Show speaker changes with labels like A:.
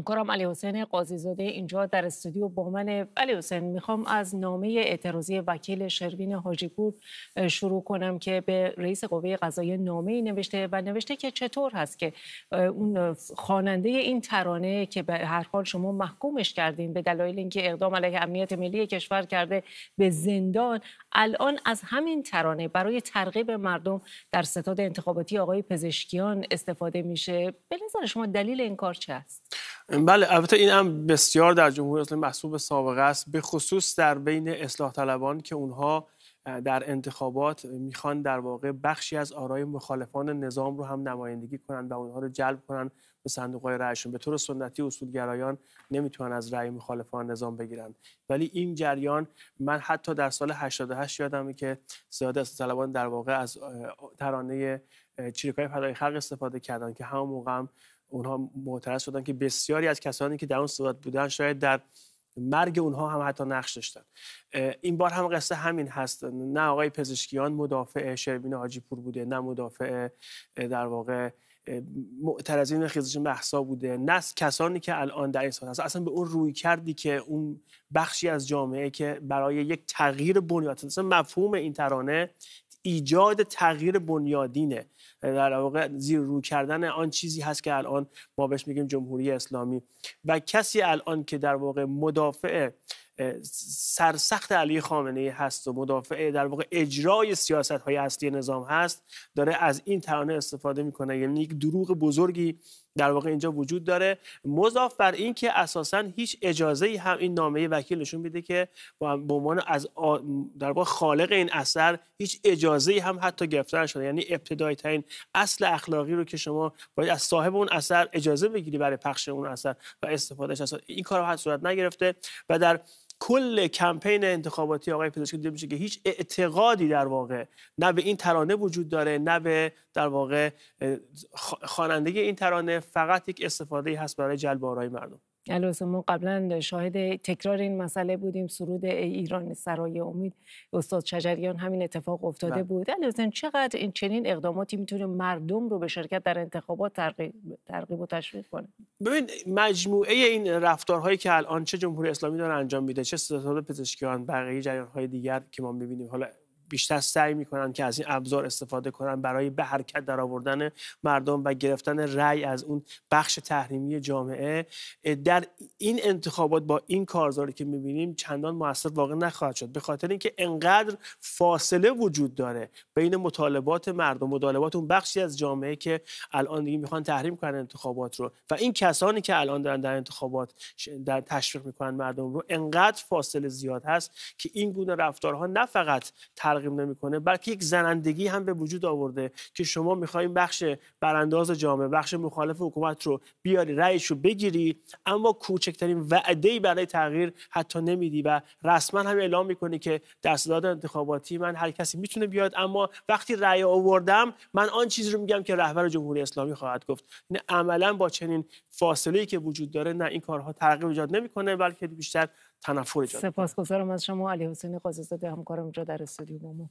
A: همکارم علی حسین قاضی زاده اینجا در استودیو با من علی حسین میخوام از نامه اعتراضی وکیل شروین حاجیپور شروع کنم که به رئیس قوه قضایی نامه نوشته و نوشته که چطور هست که اون خواننده این ترانه که به هر حال شما محکومش کردین به دلایل اینکه اقدام علیه امنیت ملی کشور کرده به زندان الان از همین ترانه برای ترغیب مردم در ستاد انتخاباتی آقای پزشکیان استفاده میشه به نظر شما دلیل این کار چه است
B: بله البته این هم بسیار در جمهوری اسلامی محسوب سابقه است به خصوص در بین اصلاح طلبان که اونها در انتخابات میخوان در واقع بخشی از آرای مخالفان نظام رو هم نمایندگی کنند و اونها رو جلب کنند به صندوق های رأیشون به طور سنتی اصولگرایان نمیتونن از رأی مخالفان نظام بگیرن ولی این جریان من حتی در سال 88 یادمه که سیاده طلبان در واقع از ترانه چیرکای فدای خلق استفاده کردن که همون موقع اونها معترض شدن که بسیاری از کسانی که در اون صورت بودن شاید در مرگ اونها هم حتی نقش داشتن این بار هم قصه همین هست نه آقای پزشکیان مدافع شربین حاجی پور بوده نه مدافع در واقع معترضین خیزش محسا بوده نه کسانی که الان در این سال هست اصلا به اون روی کردی که اون بخشی از جامعه که برای یک تغییر بنیاد مفهوم این ترانه ایجاد تغییر بنیادینه در واقع زیر رو کردن آن چیزی هست که الان ما بهش میگیم جمهوری اسلامی و کسی الان که در واقع مدافع سرسخت علی خامنه هست و مدافع در واقع اجرای سیاست های اصلی نظام هست داره از این ترانه استفاده میکنه یعنی یک دروغ بزرگی در واقع اینجا وجود داره مضاف بر اینکه که اساسا هیچ اجازه ای هم این نامه وکیل نشون میده که به عنوان از در واقع خالق این اثر هیچ اجازه ای هم حتی گرفته نشده یعنی ابتدای ترین اصل اخلاقی رو که شما باید از صاحب اون اثر اجازه بگیری برای پخش اون اثر و استفادهش اصلا این کار هم صورت نگرفته و در کل کمپین انتخاباتی آقای پزشکی دیده میشه که هیچ اعتقادی در واقع نه به این ترانه وجود داره نه به در واقع خواننده این ترانه فقط یک استفاده هست برای جلب آرای مردم
A: یعنی ما قبلا شاهد تکرار این مسئله بودیم سرود ای ایران سرای امید استاد شجریان همین اتفاق افتاده بله. بود البته چقدر این چنین اقداماتی میتونه مردم رو به شرکت در انتخابات ترغیب, و تشویق کنه
B: ببین مجموعه این رفتارهایی که الان چه جمهوری اسلامی داره انجام میده چه ستاد پزشکیان بقیه جریانهای دیگر که ما میبینیم حالا بیشتر سعی میکنن که از این ابزار استفاده کنن برای به حرکت در آوردن مردم و گرفتن رأی از اون بخش تحریمی جامعه در این انتخابات با این کارزاری که میبینیم چندان موثر واقع نخواهد شد به خاطر اینکه انقدر فاصله وجود داره بین مطالبات مردم مطالبات اون بخشی از جامعه که الان دیگه میخوان تحریم کنن انتخابات رو و این کسانی که الان دارن در انتخابات در تشویق میکنن مردم رو انقدر فاصله زیاد هست که این گونه رفتارها نه فقط ترغیب نمیکنه بلکه یک زنندگی هم به وجود آورده که شما میخواین بخش برانداز جامعه بخش مخالف حکومت رو بیاری رأیش رو بگیری اما کوچکترین وعده برای تغییر حتی نمیدی و رسما هم اعلام میکنی که دستداد انتخاباتی من هر کسی میتونه بیاد اما وقتی رأی آوردم من آن چیزی رو میگم که رهبر جمهوری اسلامی خواهد گفت این عملا با چنین فاصله که وجود داره نه این کارها ترغیب ایجاد نمیکنه بلکه بیشتر تنفر ایجاد
A: سپاسگزارم از شما علی حسین قاضی زاده همکارم اینجا در استودیو با ما